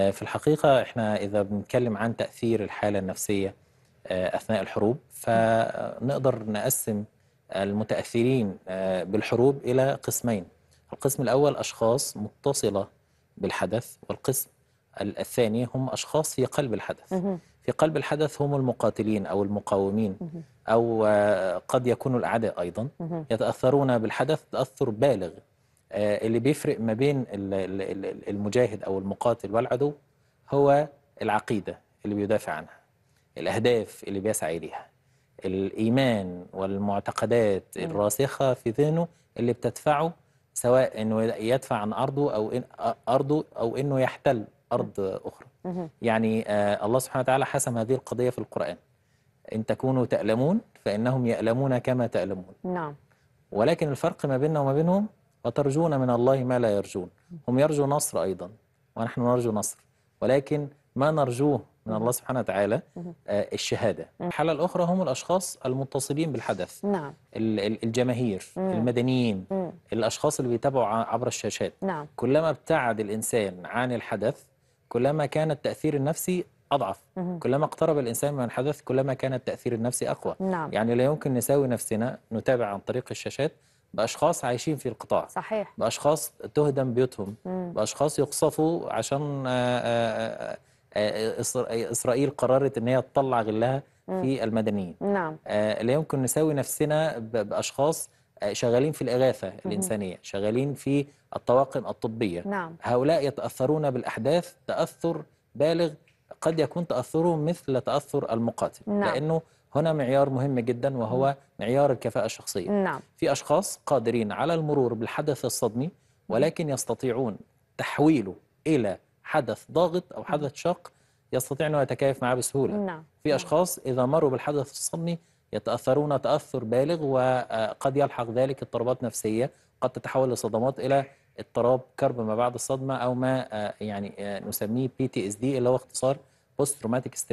آه، في الحقيقة إحنا إذا بنتكلم عن تأثير الحالة النفسية آه، أثناء الحروب فنقدر نقسم المتأثرين آه، بالحروب إلى قسمين القسم الأول أشخاص متصلة بالحدث والقسم الثاني هم أشخاص في قلب الحدث في قلب الحدث هم المقاتلين أو المقاومين أو قد يكونوا الأعداء أيضا يتأثرون بالحدث تأثر بالغ آه، اللي بيفرق ما بين المجاهد او المقاتل والعدو هو العقيده اللي بيدافع عنها الاهداف اللي بيسعى اليها الايمان والمعتقدات الراسخه في ذهنه اللي بتدفعه سواء انه يدفع عن ارضه او إن ارضه او انه يحتل ارض اخرى يعني آه، الله سبحانه وتعالى حسم هذه القضيه في القران ان تكونوا تألمون فانهم يألمون كما تألمون نعم ولكن الفرق ما بيننا وما بينهم وترجون من الله ما لا يرجون هم يرجوا نصر أيضا ونحن نرجو نصر ولكن ما نرجوه من الله سبحانه وتعالى آه، الشهادة الحالة الأخرى هم الأشخاص المتصلين بالحدث نعم. الجماهير مم. المدنيين مم. الأشخاص اللي بيتابعوا عبر الشاشات نعم. كلما ابتعد الإنسان عن الحدث كلما كان التأثير النفسي أضعف مم. كلما اقترب الإنسان من الحدث كلما كان التأثير النفسي أقوى نعم. يعني لا يمكن نساوي نفسنا نتابع عن طريق الشاشات باشخاص عايشين في القطاع صحيح باشخاص تهدم بيوتهم مم. باشخاص يقصفوا عشان آه، آه، آه، اسرائيل قررت ان هي تطلع غلها مم. في المدنيين نعم لا يمكن نساوي نفسنا باشخاص شغالين في الإغاثة الإنسانية شغالين في الطواقم الطبية نعم. هؤلاء يتأثرون بالأحداث تأثر بالغ قد يكون تأثرهم مثل تأثر المقاتل نعم. لأنه هنا معيار مهم جدا وهو معيار الكفاءة الشخصية نعم. في أشخاص قادرين على المرور بالحدث الصدمي ولكن يستطيعون تحويله إلى حدث ضاغط أو حدث شاق يستطيع أنه يتكيف معه بسهولة نعم. في نعم. أشخاص إذا مروا بالحدث الصدمي يتأثرون تأثر بالغ وقد يلحق ذلك اضطرابات نفسية قد تتحول لصدمات إلى اضطراب كرب ما بعد الصدمة أو ما آه، يعني آه، نسميه بي تي اس دي اللي هو اختصار بوست تروماتيك ستريس